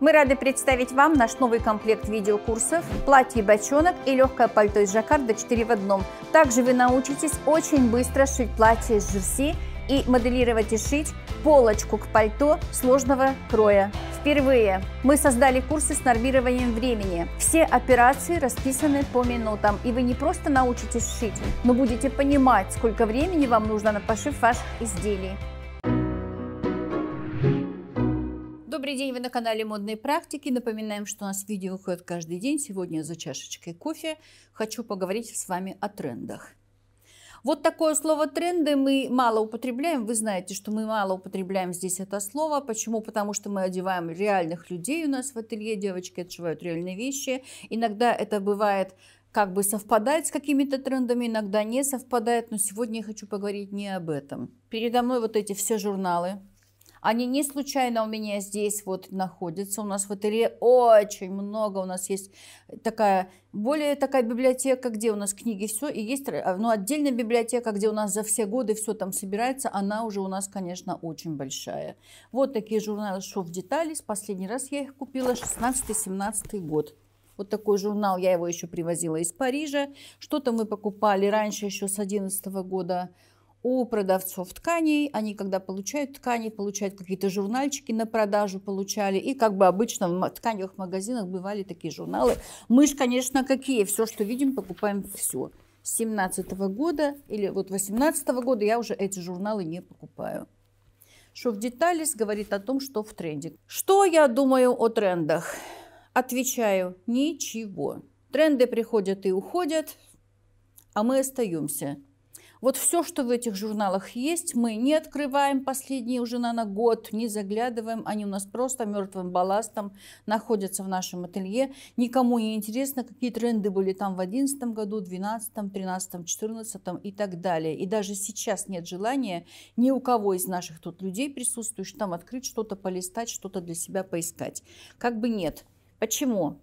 Мы рады представить вам наш новый комплект видеокурсов «Платье бочонок» и легкое пальто из жаккарда 4 в одном. Также вы научитесь очень быстро шить платье из жерси и моделировать и шить полочку к пальто сложного кроя. Впервые мы создали курсы с нормированием времени. Все операции расписаны по минутам, и вы не просто научитесь шить, но будете понимать, сколько времени вам нужно на пошив ваших изделий. Добрый день, вы на канале Модные практики. Напоминаем, что у нас видео выходит каждый день. Сегодня за чашечкой кофе хочу поговорить с вами о трендах. Вот такое слово «тренды» мы мало употребляем. Вы знаете, что мы мало употребляем здесь это слово. Почему? Потому что мы одеваем реальных людей у нас в ателье. Девочки отшивают реальные вещи. Иногда это бывает как бы совпадает с какими-то трендами, иногда не совпадает. Но сегодня я хочу поговорить не об этом. Передо мной вот эти все журналы, они не случайно у меня здесь вот находятся. У нас в ателье очень много. У нас есть такая, более такая библиотека, где у нас книги все. И есть э, ну, отдельная библиотека, где у нас за все годы все там собирается. Она уже у нас, конечно, очень большая. Вот такие журналы «Шов детали». Последний раз я их купила 16-17 год. Вот такой журнал, я его еще привозила из Парижа. Что-то мы покупали раньше еще с 2011 года у продавцов тканей. Они, когда получают ткани, получают какие-то журнальчики на продажу, получали. И как бы обычно в тканевых магазинах бывали такие журналы. Мы же, конечно, какие? Все, что видим, покупаем все. С 17 -го года или вот 18 -го года я уже эти журналы не покупаю. Что в деталис говорит о том, что в тренде. Что я думаю о трендах? Отвечаю, ничего. Тренды приходят и уходят, а мы остаемся. Вот все, что в этих журналах есть, мы не открываем последние уже, на год, не заглядываем. Они у нас просто мертвым балластом находятся в нашем ателье. Никому не интересно, какие тренды были там в 2011 году, 2012, 2013, 2014 и так далее. И даже сейчас нет желания ни у кого из наших тут людей присутствующих там открыть что-то, полистать, что-то для себя поискать. Как бы нет. Почему?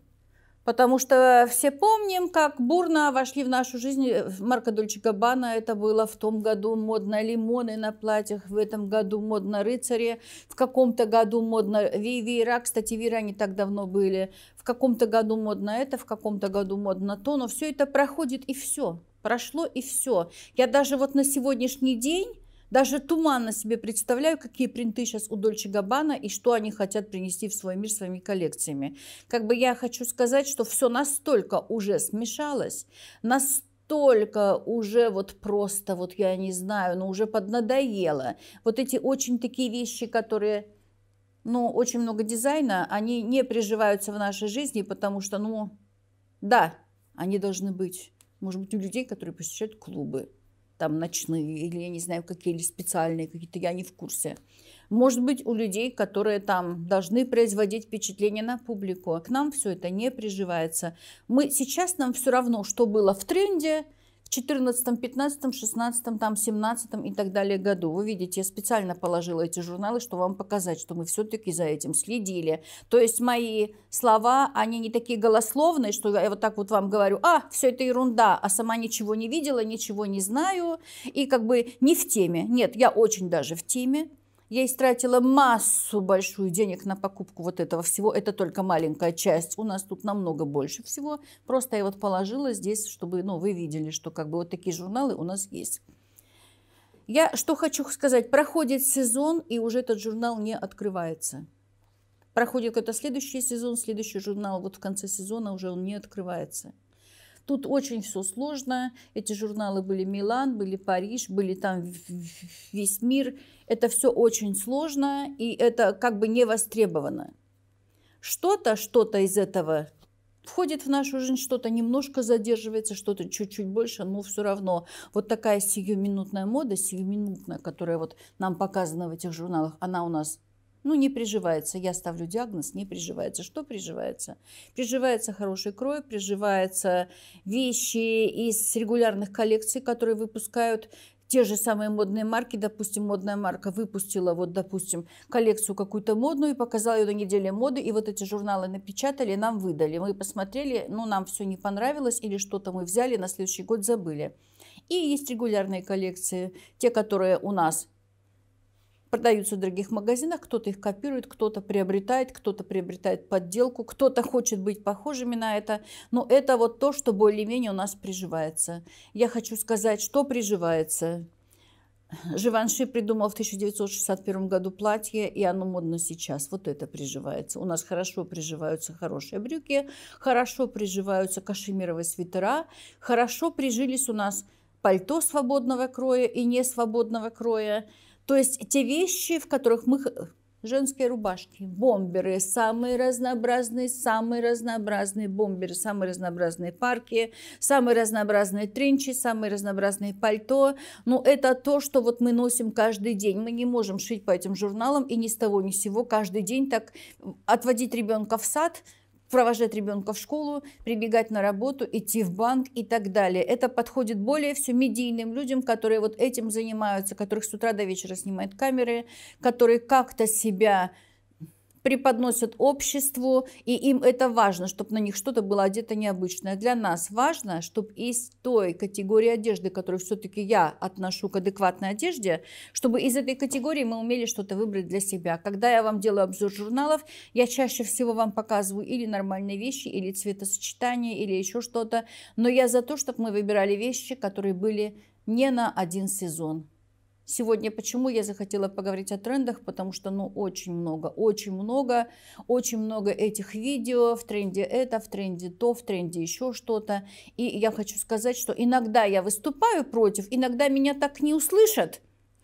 Потому что все помним, как бурно вошли в нашу жизнь э, марка Дольче Габбана. Это было в том году модно лимоны на платьях, в этом году модно рыцари, в каком-то году модно веера. Кстати, веера не так давно были. В каком-то году модно это, в каком-то году модно то. Но все это проходит и все. Прошло и все. Я даже вот на сегодняшний день даже туманно себе представляю, какие принты сейчас у Дольче Габбана и что они хотят принести в свой мир своими коллекциями. Как бы я хочу сказать, что все настолько уже смешалось, настолько настолько уже вот просто, вот я не знаю, но ну, уже поднадоело. Вот эти очень такие вещи, которые, ну, очень много дизайна, они не приживаются в нашей жизни, потому что, ну, да, они должны быть. Может быть, у людей, которые посещают клубы там ночные или я не знаю какие или специальные какие-то я не в курсе может быть у людей которые там должны производить впечатление на публику а к нам все это не приживается мы сейчас нам все равно что было в тренде в 14, 15, 16, там, 17 и так далее году. Вы видите, я специально положила эти журналы, чтобы вам показать, что мы все-таки за этим следили. То есть мои слова, они не такие голословные, что я вот так вот вам говорю, а, все это ерунда, а сама ничего не видела, ничего не знаю, и как бы не в теме. Нет, я очень даже в теме, я истратила массу большую денег на покупку вот этого всего. Это только маленькая часть. У нас тут намного больше всего. Просто я вот положила здесь, чтобы ну, вы видели, что как бы вот такие журналы у нас есть. Я что хочу сказать. Проходит сезон, и уже этот журнал не открывается. Проходит какой-то следующий сезон, следующий журнал. Вот в конце сезона уже он не открывается. Тут очень все сложно. Эти журналы были Милан, были Париж, были там весь мир. Это все очень сложно, и это как бы не востребовано. Что-то, что-то из этого входит в нашу жизнь, что-то немножко задерживается, что-то чуть-чуть больше, но все равно вот такая сиюминутная мода, сиюминутная, которая вот нам показана в этих журналах, она у нас ну, не приживается. Я ставлю диагноз, не приживается. Что приживается? Приживается хороший крой, приживаются вещи из регулярных коллекций, которые выпускают те же самые модные марки, допустим, модная марка выпустила, вот, допустим, коллекцию какую-то модную и показала ее на неделе моды, и вот эти журналы напечатали, нам выдали. Мы посмотрели, ну, нам все не понравилось, или что-то мы взяли, на следующий год забыли. И есть регулярные коллекции, те, которые у нас продаются в других магазинах, кто-то их копирует, кто-то приобретает, кто-то приобретает подделку, кто-то хочет быть похожими на это, но это вот то, что более-менее у нас приживается. Я хочу сказать, что приживается. Живанши придумал в 1961 году платье, и оно модно сейчас. Вот это приживается. У нас хорошо приживаются хорошие брюки, хорошо приживаются кашемировые свитера, хорошо прижились у нас пальто свободного кроя и несвободного кроя – то есть те вещи, в которых мы... Женские рубашки, бомберы, самые разнообразные, самые разнообразные бомберы, самые разнообразные парки, самые разнообразные тренчи, самые разнообразные пальто. Но ну, это то, что вот мы носим каждый день. Мы не можем шить по этим журналам и ни с того ни с сего каждый день так отводить ребенка в сад, провожать ребенка в школу, прибегать на работу, идти в банк и так далее. Это подходит более все медийным людям, которые вот этим занимаются, которых с утра до вечера снимают камеры, которые как-то себя преподносят обществу, и им это важно, чтобы на них что-то было одето необычное. Для нас важно, чтобы из той категории одежды, которую все-таки я отношу к адекватной одежде, чтобы из этой категории мы умели что-то выбрать для себя. Когда я вам делаю обзор журналов, я чаще всего вам показываю или нормальные вещи, или цветосочетание, или еще что-то. Но я за то, чтобы мы выбирали вещи, которые были не на один сезон. Сегодня почему я захотела поговорить о трендах, потому что, ну, очень много, очень много, очень много этих видео, в тренде это, в тренде то, в тренде еще что-то. И я хочу сказать, что иногда я выступаю против, иногда меня так не услышат.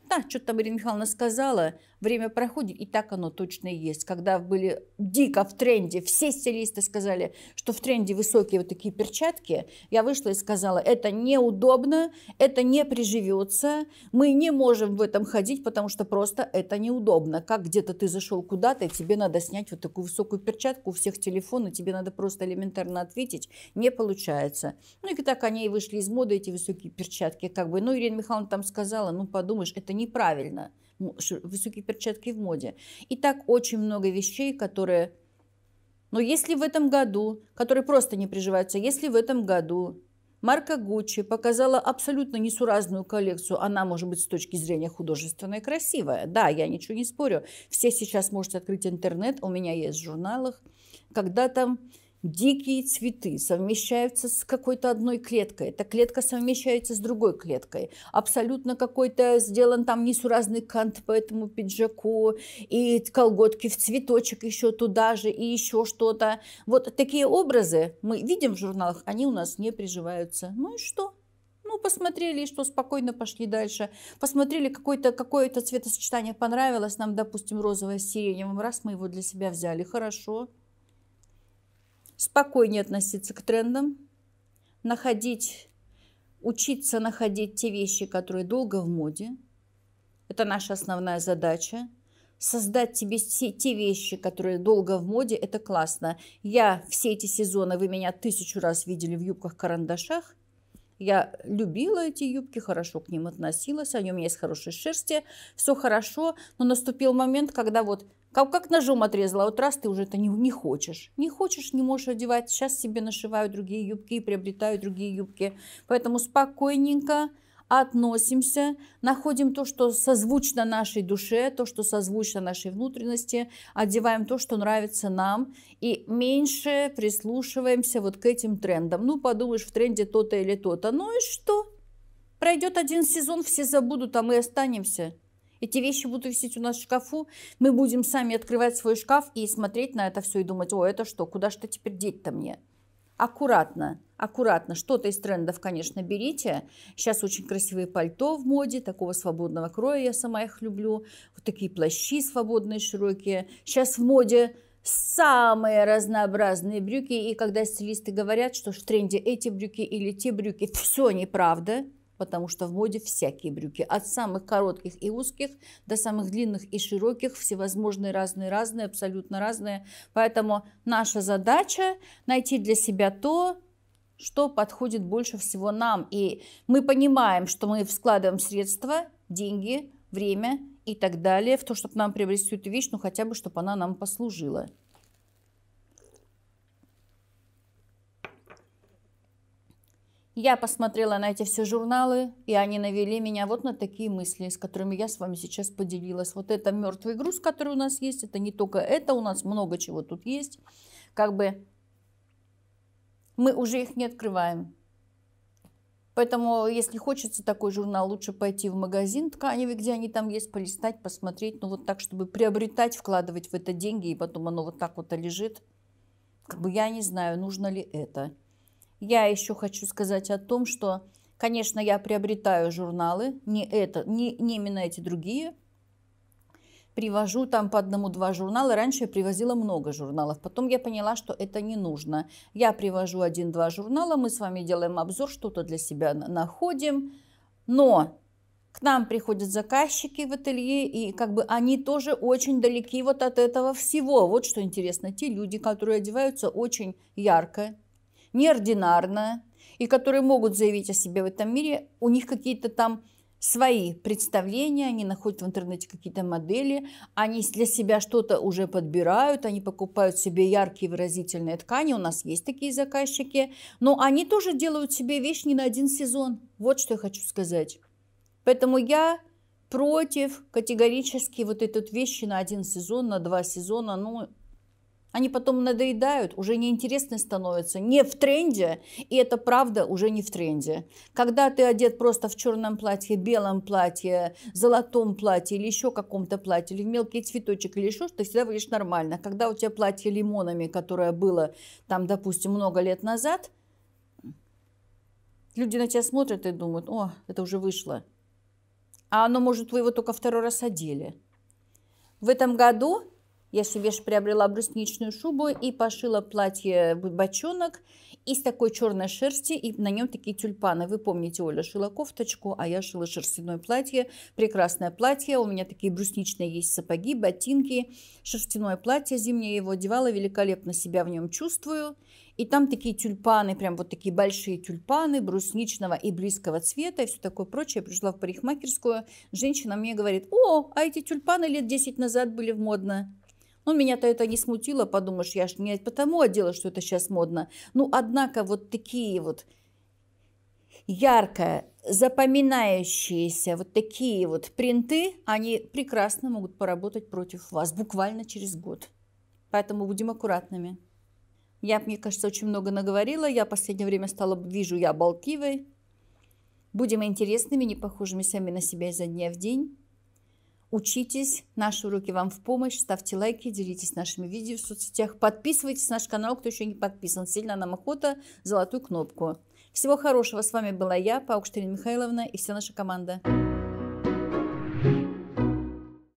Да, что-то там Ирина Михайловна сказала, Время проходит, и так оно точно и есть. Когда были дико в тренде, все стилисты сказали, что в тренде высокие вот такие перчатки, я вышла и сказала, это неудобно, это не приживется, мы не можем в этом ходить, потому что просто это неудобно. Как где-то ты зашел куда-то, и тебе надо снять вот такую высокую перчатку, у всех телефоны, тебе надо просто элементарно ответить, не получается. Ну и так они и вышли из моды, эти высокие перчатки, как бы. Ну, Ирина Михайловна там сказала, ну, подумаешь, это неправильно высокие перчатки в моде. И так очень много вещей, которые... Но ну, если в этом году, которые просто не приживаются, если в этом году Марка Гуччи показала абсолютно несуразную коллекцию. Она, может быть, с точки зрения художественной красивая. Да, я ничего не спорю. Все сейчас можете открыть интернет. У меня есть в журналах. Когда там дикие цветы совмещаются с какой-то одной клеткой, эта клетка совмещается с другой клеткой, абсолютно какой-то сделан там несуразный кант по этому пиджаку, и колготки в цветочек еще туда же, и еще что-то. Вот такие образы мы видим в журналах, они у нас не приживаются. Ну и что? Ну, посмотрели, и что, спокойно пошли дальше. Посмотрели, какое-то какое цветосочетание понравилось нам, допустим, розовое с сиреневым, раз мы его для себя взяли, хорошо спокойнее относиться к трендам, находить, учиться находить те вещи, которые долго в моде. Это наша основная задача. Создать тебе все те вещи, которые долго в моде, это классно. Я все эти сезоны, вы меня тысячу раз видели в юбках-карандашах. Я любила эти юбки, хорошо к ним относилась, они у меня из хорошей шерсти, все хорошо, но наступил момент, когда вот как, как ножом отрезала, вот раз ты уже это не, не хочешь. Не хочешь, не можешь одевать. Сейчас себе нашиваю другие юбки и приобретаю другие юбки. Поэтому спокойненько относимся, находим то, что созвучно нашей душе, то, что созвучно нашей внутренности, одеваем то, что нравится нам, и меньше прислушиваемся вот к этим трендам. Ну, подумаешь, в тренде то-то или то-то. Ну и что? Пройдет один сезон, все забудут, а мы останемся. Эти вещи будут висеть у нас в шкафу. Мы будем сами открывать свой шкаф и смотреть на это все и думать, о, это что, куда что теперь деть-то мне? аккуратно, аккуратно. Что-то из трендов, конечно, берите. Сейчас очень красивые пальто в моде, такого свободного кроя, я сама их люблю. Вот такие плащи свободные, широкие. Сейчас в моде самые разнообразные брюки. И когда стилисты говорят, что в тренде эти брюки или те брюки, все неправда – потому что в моде всякие брюки. От самых коротких и узких до самых длинных и широких, всевозможные разные, разные, абсолютно разные. Поэтому наша задача найти для себя то, что подходит больше всего нам. И мы понимаем, что мы вкладываем средства, деньги, время и так далее в то, чтобы нам приобрести эту вещь, ну хотя бы, чтобы она нам послужила. Я посмотрела на эти все журналы, и они навели меня вот на такие мысли, с которыми я с вами сейчас поделилась. Вот это мертвый груз, который у нас есть, это не только это, у нас много чего тут есть. Как бы мы уже их не открываем. Поэтому, если хочется такой журнал, лучше пойти в магазин тканевый, где они там есть, полистать, посмотреть. Ну, вот так, чтобы приобретать, вкладывать в это деньги, и потом оно вот так вот лежит. Как бы я не знаю, нужно ли это. Я еще хочу сказать о том, что, конечно, я приобретаю журналы, не, это, не, не именно эти другие. Привожу там по одному-два журнала. Раньше я привозила много журналов. Потом я поняла, что это не нужно. Я привожу один-два журнала, мы с вами делаем обзор, что-то для себя находим. Но к нам приходят заказчики в ателье, и как бы они тоже очень далеки вот от этого всего. Вот что интересно, те люди, которые одеваются очень ярко, неординарная, и которые могут заявить о себе в этом мире, у них какие-то там свои представления, они находят в интернете какие-то модели, они для себя что-то уже подбирают, они покупают себе яркие выразительные ткани, у нас есть такие заказчики, но они тоже делают себе вещь не на один сезон. Вот что я хочу сказать. Поэтому я против категорически вот этой вещи на один сезон, на два сезона, ну, они потом надоедают, уже неинтересны становятся, не в тренде, и это правда уже не в тренде. Когда ты одет просто в черном платье, белом платье, золотом платье или еще каком-то платье, или в мелкий цветочек, или еще что, ты всегда выглядишь нормально. Когда у тебя платье лимонами, которое было там, допустим, много лет назад, люди на тебя смотрят и думают, о, это уже вышло. А оно, может, вы его только второй раз одели. В этом году я себе же приобрела брусничную шубу и пошила платье бочонок из такой черной шерсти, и на нем такие тюльпаны. Вы помните, Оля шила кофточку, а я шила шерстяное платье. Прекрасное платье, у меня такие брусничные есть сапоги, ботинки. Шерстяное платье зимнее его одевала, великолепно себя в нем чувствую. И там такие тюльпаны, прям вот такие большие тюльпаны брусничного и близкого цвета и все такое прочее. Я пришла в парикмахерскую, женщина мне говорит, о, а эти тюльпаны лет 10 назад были в модно. Ну, меня-то это не смутило, подумаешь, я ж не потому одела, что это сейчас модно. Ну, однако вот такие вот ярко запоминающиеся вот такие вот принты, они прекрасно могут поработать против вас буквально через год. Поэтому будем аккуратными. Я, мне кажется, очень много наговорила. Я в последнее время стала, вижу, я болтливой. Будем интересными, не похожими сами на себя изо дня в день. Учитесь, наши уроки вам в помощь. Ставьте лайки, делитесь нашими видео в соцсетях. Подписывайтесь на наш канал, кто еще не подписан. Сильно нам охота, золотую кнопку. Всего хорошего. С вами была я, Паукштерин Михайловна и вся наша команда.